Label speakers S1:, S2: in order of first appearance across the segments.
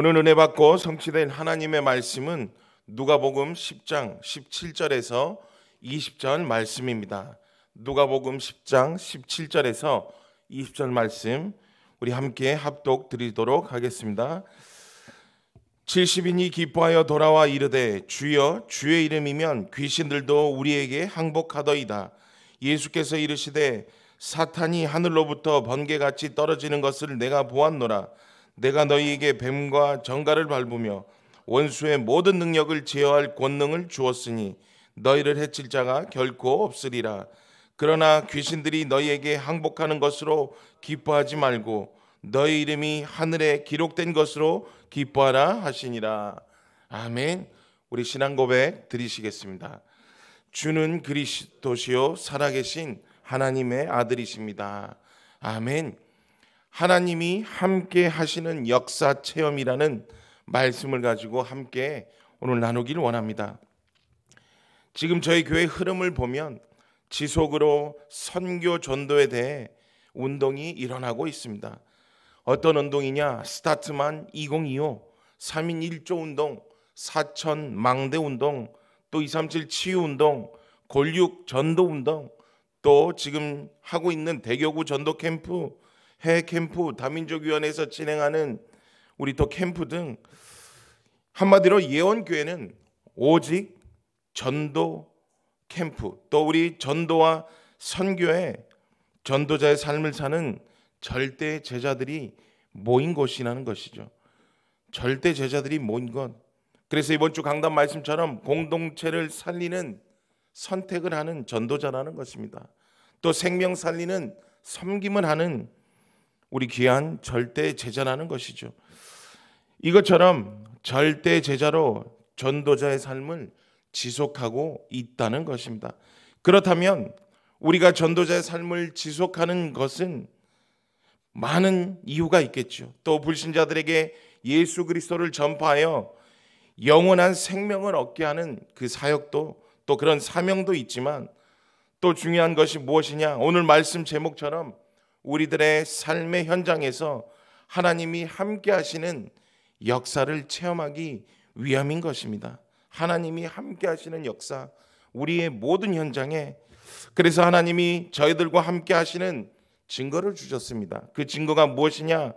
S1: 오늘 은혜 받고 성취될 하나님의 말씀은 누가복음 10장 17절에서 20절 말씀입니다. 누가복음 10장 17절에서 20절 말씀 우리 함께 합독 드리도록 하겠습니다. 70인이 기뻐하여 돌아와 이르되 주여 주의 이름이면 귀신들도 우리에게 항복하더이다. 예수께서 이르시되 사탄이 하늘로부터 번개같이 떨어지는 것을 내가 보았노라. 내가 너희에게 뱀과 정갈을 밟으며 원수의 모든 능력을 제어할 권능을 주었으니 너희를 해칠 자가 결코 없으리라. 그러나 귀신들이 너희에게 항복하는 것으로 기뻐하지 말고 너희 이름이 하늘에 기록된 것으로 기뻐하라 하시니라. 아멘. 우리 신앙 고백 드리시겠습니다. 주는 그리스도시요 살아계신 하나님의 아들이십니다. 아멘. 하나님이 함께 하시는 역사 체험이라는 말씀을 가지고 함께 오늘 나누기를 원합니다. 지금 저희 교회 흐름을 보면 지속으로 선교 전도에 대해 운동이 일어나고 있습니다. 어떤 운동이냐? 스타트만 2025, 3인 1조 운동, 4천 망대 운동, 또 237 치유 운동, 골육 전도 운동, 또 지금 하고 있는 대교구 전도 캠프, 해외 캠프 다민족위원회에서 진행하는 우리 또 캠프 등 한마디로 예언교회는 오직 전도 캠프 또 우리 전도와 선교의 전도자의 삶을 사는 절대 제자들이 모인 곳이라는 것이죠. 절대 제자들이 모인 것. 그래서 이번 주 강단 말씀처럼 공동체를 살리는 선택을 하는 전도자라는 것입니다. 또 생명 살리는 섬김을 하는 우리 귀한 절대 제자라는 것이죠. 이것처럼 절대 제자로 전도자의 삶을 지속하고 있다는 것입니다. 그렇다면 우리가 전도자의 삶을 지속하는 것은 많은 이유가 있겠죠. 또 불신자들에게 예수 그리스도를 전파하여 영원한 생명을 얻게 하는 그 사역도 또 그런 사명도 있지만 또 중요한 것이 무엇이냐? 오늘 말씀 제목처럼 우리들의 삶의 현장에서 하나님이 함께 하시는 역사를 체험하기 위함인 것입니다. 하나님이 함께 하시는 역사, 우리의 모든 현장에 그래서 하나님이 저희들과 함께 하시는 증거를 주셨습니다. 그 증거가 무엇이냐?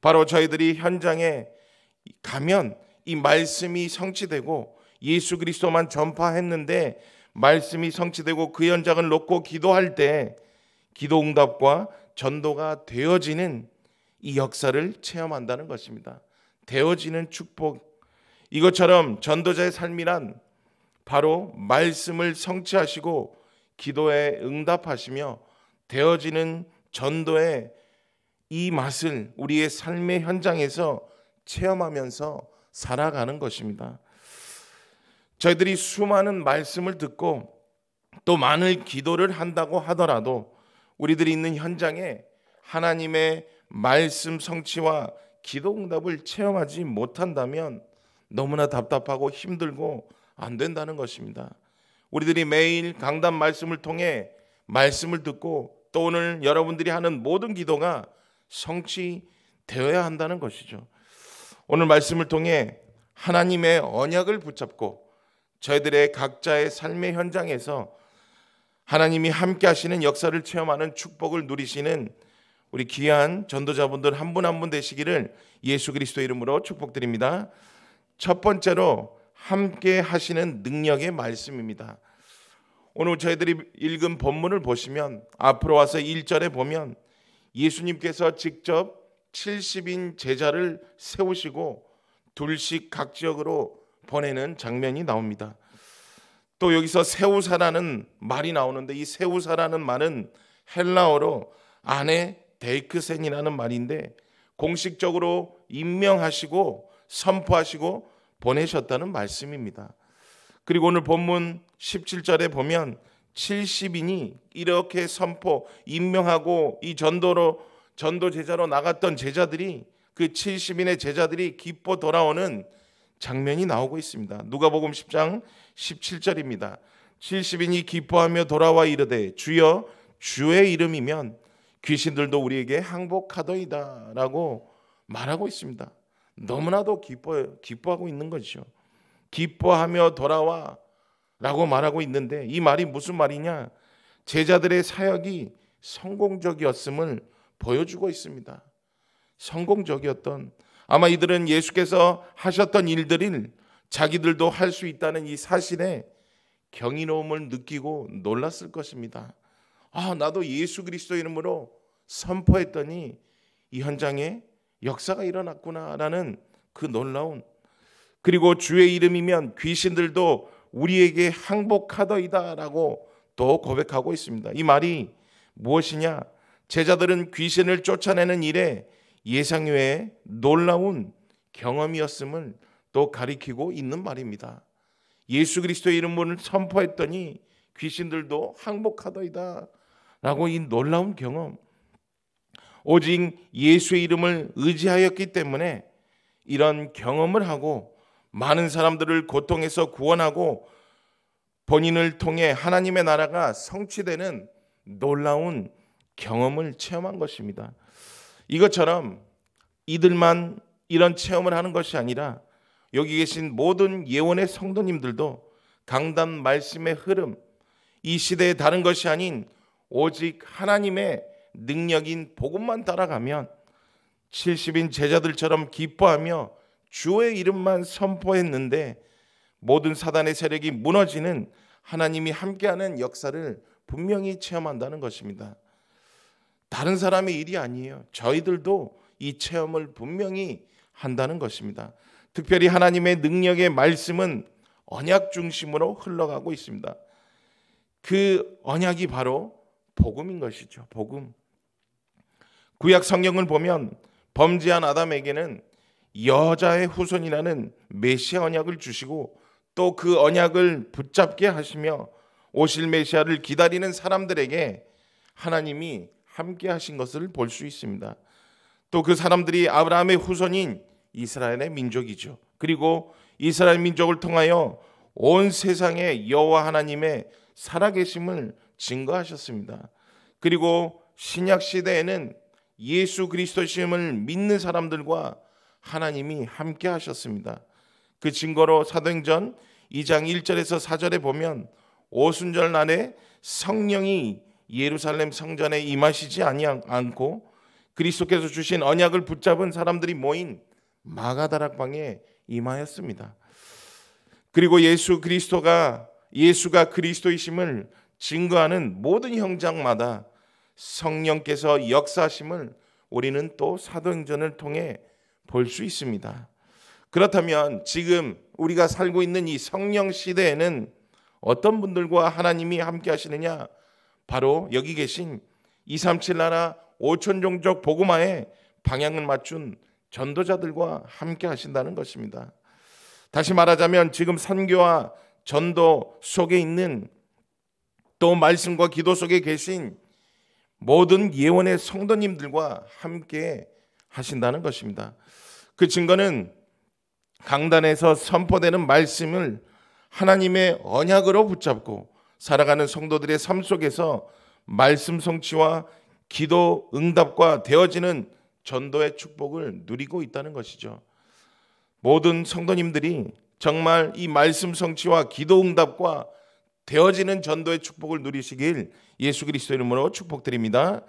S1: 바로 저희들이 현장에 가면 이 말씀이 성취되고 예수 그리스도만 전파했는데 말씀이 성취되고 그 현장을 놓고 기도할 때 기도 응답과 전도가 되어지는 이 역사를 체험한다는 것입니다. 되어지는 축복. 이것처럼 전도자의 삶이란 바로 말씀을 성취하시고 기도에 응답하시며 되어지는 전도의 이 맛을 우리의 삶의 현장에서 체험하면서 살아가는 것입니다. 저희들이 수많은 말씀을 듣고 또 많은 기도를 한다고 하더라도 우리들이 있는 현장에 하나님의 말씀 성취와 기도 응답을 체험하지 못한다면 너무나 답답하고 힘들고 안 된다는 것입니다. 우리들이 매일 강단 말씀을 통해 말씀을 듣고 또 오늘 여러분들이 하는 모든 기도가 성취되어야 한다는 것이죠. 오늘 말씀을 통해 하나님의 언약을 붙잡고 저희들의 각자의 삶의 현장에서 하나님이 함께 하시는 역사를 체험하는 축복을 누리시는 우리 귀한 전도자분들 한 분 한분 한 분 되시기를 예수 그리스도 이름으로 축복드립니다. 첫 번째로 함께 하시는 능력의 말씀입니다. 오늘 저희들이 읽은 본문을 보시면 앞으로 와서 1절에 보면 예수님께서 직접 70인 제자를 세우시고 둘씩 각 지역으로 보내는 장면이 나옵니다. 또 여기서 세우사라는 말이 나오는데 이 세우사라는 말은 헬라어로 아내 데이크센이라는 말인데 공식적으로 임명하시고 선포하시고 보내셨다는 말씀입니다. 그리고 오늘 본문 17절에 보면 70인이 이렇게 선포 임명하고 이 전도로 전도 제자로 나갔던 제자들이 그 70인의 제자들이 기뻐 돌아오는 장면이 나오고 있습니다. 누가복음 10장 17절입니다. 70인이 기뻐하며 돌아와 이르되 주여 주의 이름이면 귀신들도 우리에게 항복하더이다라고 말하고 있습니다. 너무나도 기뻐 기뻐하고 있는 것이죠. 기뻐하며 돌아와라고 말하고 있는데 이 말이 무슨 말이냐? 제자들의 사역이 성공적이었음을 보여주고 있습니다. 성공적이었던 아마 이들은 예수께서 하셨던 일들을 자기들도 할 수 있다는 이 사실에 경이로움을 느끼고 놀랐을 것입니다. 아, 나도 예수 그리스도 이름으로 선포했더니 이 현장에 역사가 일어났구나라는 그 놀라운 그리고 주의 이름이면 귀신들도 우리에게 항복하더이다라고 또 고백하고 있습니다. 이 말이 무엇이냐? 제자들은 귀신을 쫓아내는 일에 예상 외에 놀라운 경험이었음을 또 가리키고 있는 말입니다. 예수 그리스도의 이름을 선포했더니 귀신들도 항복하더이다. 라고 이 놀라운 경험. 오직 예수의 이름을 의지하였기 때문에 이런 경험을 하고 많은 사람들을 고통에서 구원하고 본인을 통해 하나님의 나라가 성취되는 놀라운 경험을 체험한 것입니다. 이것처럼 이들만 이런 체험을 하는 것이 아니라 여기 계신 모든 예원의 성도님들도 강단 말씀의 흐름, 이시대의 다른 것이 아닌 오직 하나님의 능력인 복음만 따라가면 70인 제자들처럼 기뻐하며 주의 이름만 선포했는데 모든 사단의 세력이 무너지는 하나님이 함께하는 역사를 분명히 체험한다는 것입니다. 다른 사람의 일이 아니에요. 저희들도 이 체험을 분명히 한다는 것입니다. 특별히 하나님의 능력의 말씀은 언약 중심으로 흘러가고 있습니다. 그 언약이 바로 복음인 것이죠. 복음. 구약 성경을 보면 범죄한 아담에게는 여자의 후손이라는 메시아 언약을 주시고 또 그 언약을 붙잡게 하시며 오실 메시아를 기다리는 사람들에게 하나님이 함께 하신 것을 볼 수 있습니다. 또 그 사람들이 아브라함의 후손인 이스라엘의 민족이죠. 그리고 이스라엘 민족을 통하여 온 세상에 여호와 하나님의 살아계심을 증거하셨습니다. 그리고 신약 시대에는 예수 그리스도심을 믿는 사람들과 하나님이 함께 하셨습니다. 그 증거로 사도행전 2장 1절에서 4절에 보면 오순절 날에 성령이 예루살렘 성전에 임하시지 않고 그리스도께서 주신 언약을 붙잡은 사람들이 모인 마가다락방에 임하였습니다. 그리고 예수 그리스도가 예수가 그리스도이심을 증거하는 모든 형장마다 성령께서 역사심을 우리는 또 사도행전을 통해 볼 수 있습니다. 그렇다면 지금 우리가 살고 있는 이 성령 시대에는 어떤 분들과 하나님이 함께 하시느냐? 바로 여기 계신 237 나라 5천 종족 복음화에 방향을 맞춘 전도자들과 함께 하신다는 것입니다. 다시 말하자면 지금 선교와 전도 속에 있는 또 말씀과 기도 속에 계신 모든 예원의 성도님들과 함께 하신다는 것입니다. 그 증거는 강단에서 선포되는 말씀을 하나님의 언약으로 붙잡고 살아가는 성도들의 삶 속에서 말씀 성취와 기도 응답과 되어지는 전도의 축복을 누리고 있다는 것이죠. 모든 성도님들이 정말 이 말씀 성취와 기도 응답과 되어지는 전도의 축복을 누리시길 예수 그리스도 이름으로 축복드립니다.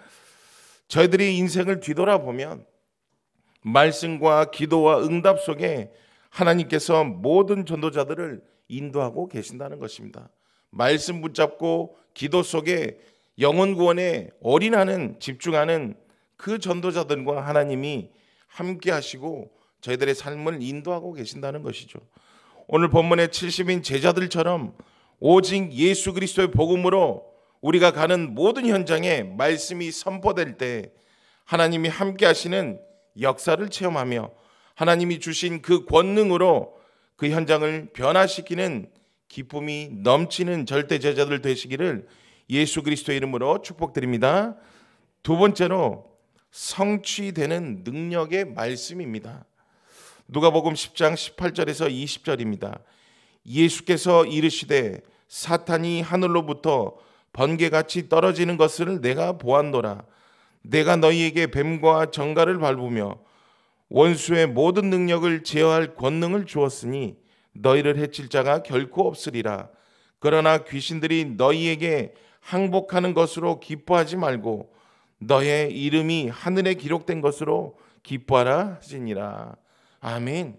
S1: 저희들이 인생을 뒤돌아보면 말씀과 기도와 응답 속에 하나님께서 모든 전도자들을 인도하고 계신다는 것입니다. 말씀 붙잡고 기도 속에 영혼 구원에 어린하는 집중하는 그 전도자들과 하나님이 함께 하시고 저희들의 삶을 인도하고 계신다는 것이죠. 오늘 본문의 70인 제자들처럼 오직 예수 그리스도의 복음으로 우리가 가는 모든 현장에 말씀이 선포될 때 하나님이 함께 하시는 역사를 체험하며 하나님이 주신 그 권능으로 그 현장을 변화시키는 기쁨이 넘치는 절대 제자들 되시기를 예수 그리스도의 이름으로 축복드립니다. 두 번째로 성취되는 능력의 말씀입니다. 누가복음 10장 18절에서 20절입니다. 예수께서 이르시되 사탄이 하늘로부터 번개같이 떨어지는 것을 내가 보았노라. 내가 너희에게 뱀과 정갈을 밟으며 원수의 모든 능력을 제어할 권능을 주었으니 너희를 해칠 자가 결코 없으리라. 그러나 귀신들이 너희에게 항복하는 것으로 기뻐하지 말고 너의 이름이 하늘에 기록된 것으로 기뻐하라 하시니라. 아멘.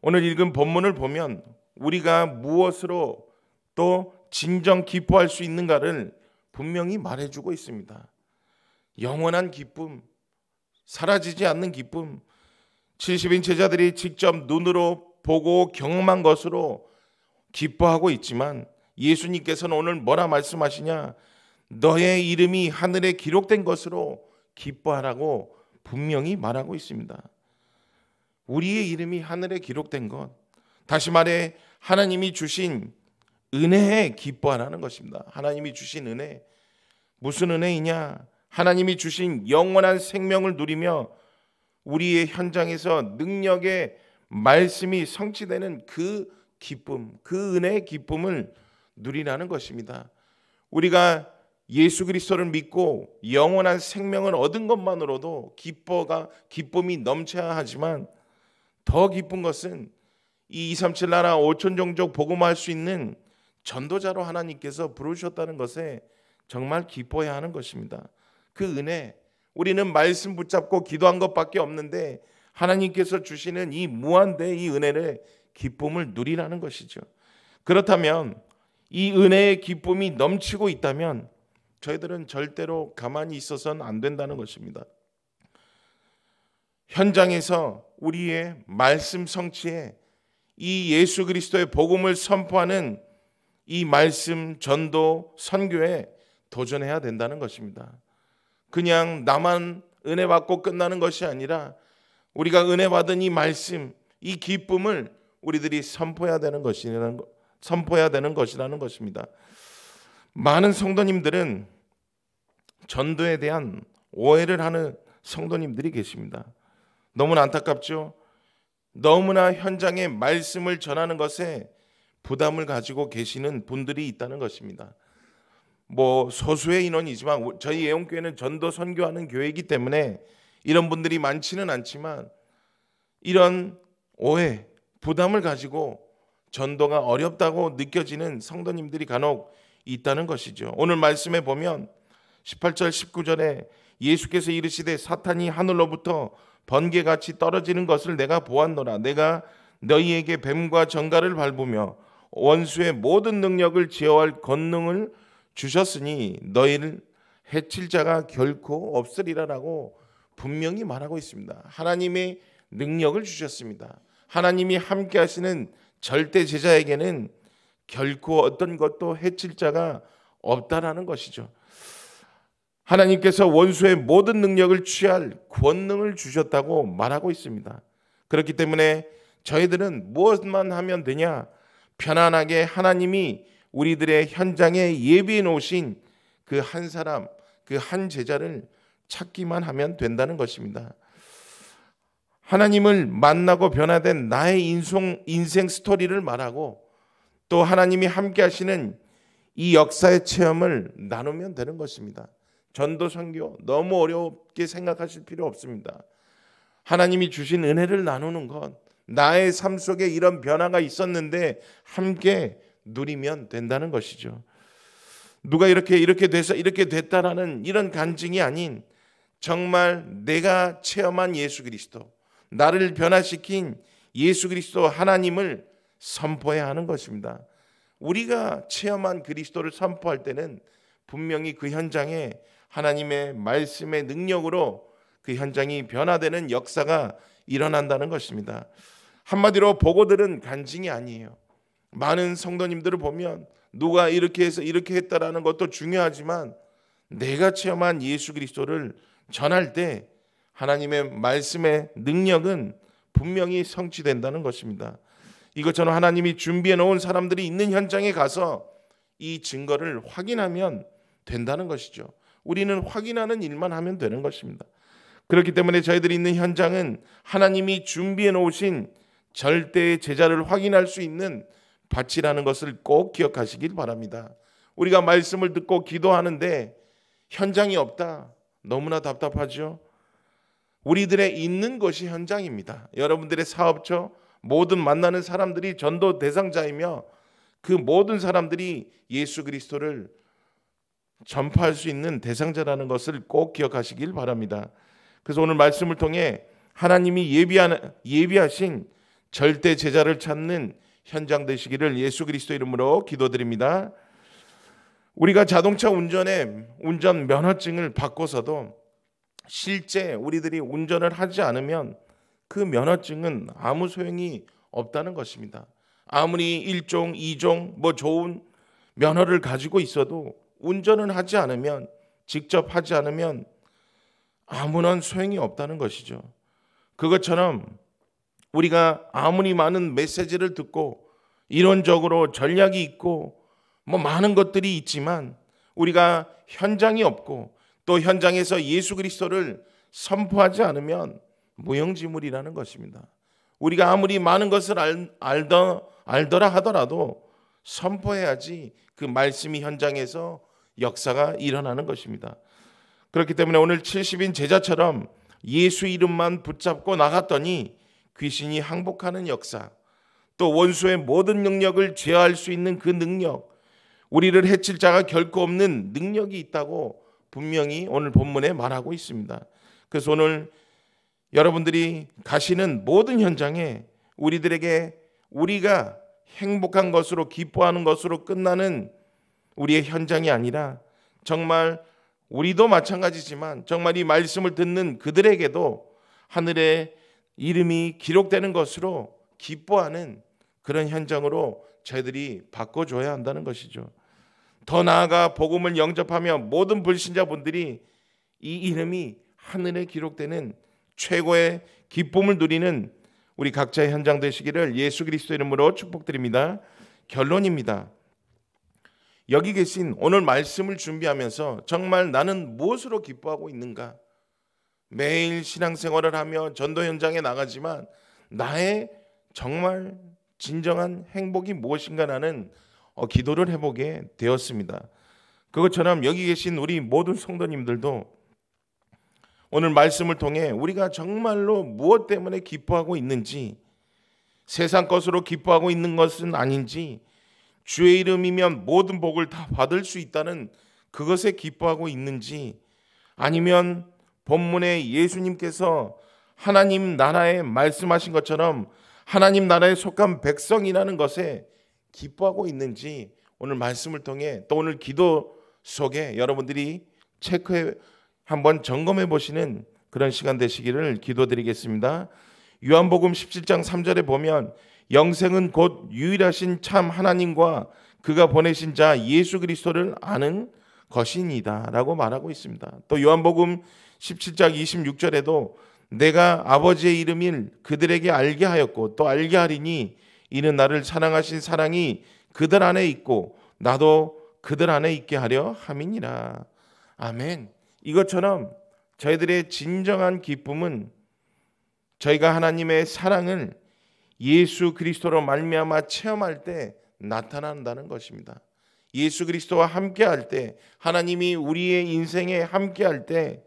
S1: 오늘 읽은 본문을 보면 우리가 무엇으로 또 진정 기뻐할 수 있는가를 분명히 말해주고 있습니다. 영원한 기쁨, 사라지지 않는 기쁨, 70인 제자들이 직접 눈으로 보고 경험한 것으로 기뻐하고 있지만 예수님께서는 오늘 뭐라 말씀하시냐? 너의 이름이 하늘에 기록된 것으로 기뻐하라고 분명히 말하고 있습니다. 우리의 이름이 하늘에 기록된 것. 다시 말해 하나님이 주신 은혜에 기뻐하라는 것입니다. 하나님이 주신 은혜. 무슨 은혜이냐? 하나님이 주신 영원한 생명을 누리며 우리의 현장에서 능력의 말씀이 성취되는 그 기쁨, 그 은혜의 기쁨을 누리라는 것입니다. 우리가 예수 그리스도를 믿고 영원한 생명을 얻은 것만으로도 기뻐가 기쁨이 넘쳐야 하지만 더 기쁜 것은 이237 나라 5천 종족 복음할 수 있는 전도자로 하나님께서 부르셨다는 것에 정말 기뻐해야 하는 것입니다. 그 은혜 우리는 말씀 붙잡고 기도한 것밖에 없는데 하나님께서 주시는 이 무한대의 이 은혜를 기쁨을 누리라는 것이죠. 그렇다면 이 은혜의 기쁨이 넘치고 있다면 저희들은 절대로 가만히 있어서는 안 된다는 것입니다. 현장에서 우리의 말씀 성취에 이 예수 그리스도의 복음을 선포하는 이 말씀 전도 선교에 도전해야 된다는 것입니다. 그냥 나만 은혜 받고 끝나는 것이 아니라 우리가 은혜 받은 이 말씀, 이 기쁨을 우리들이 선포해야 되는 것이라는 선포해야 되는 것이라는 것입니다. 많은 성도님들은 전도에 대한 오해를 하는 성도님들이 계십니다. 너무나 안타깝죠. 너무나 현장에 말씀을 전하는 것에 부담을 가지고 계시는 분들이 있다는 것입니다. 뭐 소수의 인원이지만 저희 예원교회는 전도 선교하는 교회이기 때문에 이런 분들이 많지는 않지만 이런 오해, 부담을 가지고 전도가 어렵다고 느껴지는 성도님들이 간혹 있다는 것이죠. 오늘 말씀에 보면 18절 19절에 예수께서 이르시되 사탄이 하늘로부터 번개같이 떨어지는 것을 내가 보았노라 내가 너희에게 뱀과 정갈을 밟으며 원수의 모든 능력을 제어할 권능을 주셨으니 너희를 해칠 자가 결코 없으리라라고 분명히 말하고 있습니다. 하나님의 능력을 주셨습니다. 하나님이 함께 하시는 절대 제자에게는 결코 어떤 것도 해칠 자가 없다라는 것이죠. 하나님께서 원수의 모든 능력을 취할 권능을 주셨다고 말하고 있습니다. 그렇기 때문에 저희들은 무엇만 하면 되냐? 편안하게 하나님이 우리들의 현장에 예비해 놓으신 그 한 사람, 그 한 제자를 찾기만 하면 된다는 것입니다. 하나님을 만나고 변화된 나의 인생, 인생 스토리를 말하고 또 하나님이 함께 하시는 이 역사의 체험을 나누면 되는 것입니다. 전도 선교 너무 어렵게 생각하실 필요 없습니다. 하나님이 주신 은혜를 나누는 것 나의 삶 속에 이런 변화가 있었는데 함께 누리면 된다는 것이죠. 누가 이렇게 이렇게 돼서 이렇게 됐다라는 이런 간증이 아닌 정말 내가 체험한 예수 그리스도, 나를 변화시킨 예수 그리스도 하나님을 선포해야 하는 것입니다. 우리가 체험한 그리스도를 선포할 때는 분명히 그 현장에 하나님의 말씀의 능력으로 그 현장이 변화되는 역사가 일어난다는 것입니다. 한마디로 보고 들은 간증이 아니에요. 많은 성도님들을 보면 누가 이렇게 해서 이렇게 했다라는 것도 중요하지만 내가 체험한 예수 그리스도를 전할 때 하나님의 말씀의 능력은 분명히 성취된다는 것입니다. 이것처럼 하나님이 준비해 놓은 사람들이 있는 현장에 가서 이 증거를 확인하면 된다는 것이죠. 우리는 확인하는 일만 하면 되는 것입니다. 그렇기 때문에 저희들이 있는 현장은 하나님이 준비해 놓으신 절대의 제자를 확인할 수 있는 밭이라는 것을 꼭 기억하시길 바랍니다. 우리가 말씀을 듣고 기도하는데 현장이 없다. 너무나 답답하죠. 우리들의 있는 것이 현장입니다. 여러분들의 사업처 모든 만나는 사람들이 전도 대상자이며 그 모든 사람들이 예수 그리스도를 전파할 수 있는 대상자라는 것을 꼭 기억하시길 바랍니다. 그래서 오늘 말씀을 통해 하나님이 예비한, 예비하신 절대 제자를 찾는 현장 되시기를 예수 그리스도 이름으로 기도드립니다. 우리가 자동차 운전에 운전 면허증을 바꿔서도 실제 우리들이 운전을 하지 않으면 그 면허증은 아무 소용이 없다는 것입니다. 아무리 1종, 2종 뭐 좋은 면허를 가지고 있어도 운전을 하지 않으면 직접 하지 않으면 아무런 소용이 없다는 것이죠. 그것처럼 우리가 아무리 많은 메시지를 듣고 이론적으로 전략이 있고 뭐 많은 것들이 있지만 우리가 현장이 없고 또 현장에서 예수 그리스도를 선포하지 않으면 무용지물이라는 것입니다. 우리가 아무리 많은 것을 알, 알더, 알더라 하더라도 선포해야지 그 말씀이 현장에서 역사가 일어나는 것입니다. 그렇기 때문에 오늘 70인 제자처럼 예수 이름만 붙잡고 나갔더니 귀신이 항복하는 역사, 또 원수의 모든 능력을 제어할 수 있는 그 능력, 우리를 해칠 자가 결코 없는 능력이 있다고 분명히 오늘 본문에 말하고 있습니다. 그래서 오늘 여러분들이 가시는 모든 현장에 우리들에게 우리가 행복한 것으로 기뻐하는 것으로 끝나는 우리의 현장이 아니라 정말 우리도 마찬가지지만 정말 이 말씀을 듣는 그들에게도 하늘의 이름이 기록되는 것으로 기뻐하는 그런 현장으로 저희들이 바꿔줘야 한다는 것이죠. 더 나아가 복음을 영접하며 모든 불신자분들이 이 이름이 하늘에 기록되는 최고의 기쁨을 누리는 우리 각자의 현장 되시기를 예수 그리스도 이름으로 축복드립니다. 결론입니다. 여기 계신 오늘 말씀을 준비하면서 정말 나는 무엇으로 기뻐하고 있는가? 매일 신앙생활을 하며 전도 현장에 나가지만 나의 정말 진정한 행복이 무엇인가라는 어, 기도를 해보게 되었습니다. 그것처럼 여기 계신 우리 모든 성도님들도 오늘 말씀을 통해 우리가 정말로 무엇 때문에 기뻐하고 있는지 세상 것으로 기뻐하고 있는 것은 아닌지 주의 이름이면 모든 복을 다 받을 수 있다는 그것에 기뻐하고 있는지 아니면 본문에 예수님께서 하나님 나라에 말씀하신 것처럼 하나님 나라에 속한 백성이라는 것에 기뻐하고 있는지 오늘 말씀을 통해 또 오늘 기도 속에 여러분들이 체크해 한번 점검해 보시는 그런 시간 되시기를 기도드리겠습니다. 요한복음 17장 3절에 보면 영생은 곧 유일하신 참 하나님과 그가 보내신 자 예수 그리스도를 아는 것이니다라고 말하고 있습니다. 또 요한복음 17장 26절에도 내가 아버지의 이름을 그들에게 알게 하였고 또 알게 하리니 이는 나를 사랑하신 사랑이 그들 안에 있고 나도 그들 안에 있게 하려 함이니라. 아멘. 이것처럼 저희들의 진정한 기쁨은 저희가 하나님의 사랑을 예수 그리스도로 말미암아 체험할 때 나타난다는 것입니다. 예수 그리스도와 함께 할 때, 하나님이 우리의 인생에 함께 할 때,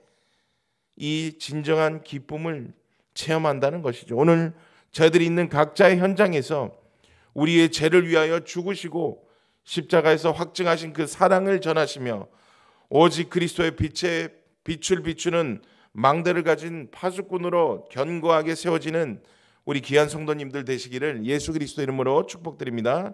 S1: 이 진정한 기쁨을 체험한다는 것이죠. 오늘 저들이 희 있는 각자의 현장에서 우리의 죄를 위하여 죽으시고 십자가에서 확증하신 그 사랑을 전하시며 오직 그리스도의 빛에 빛을 비추는 망대를 가진 파수꾼으로 견고하게 세워지는 우리 귀한 성도님들 되시기를 예수 그리스도 이름으로 축복드립니다.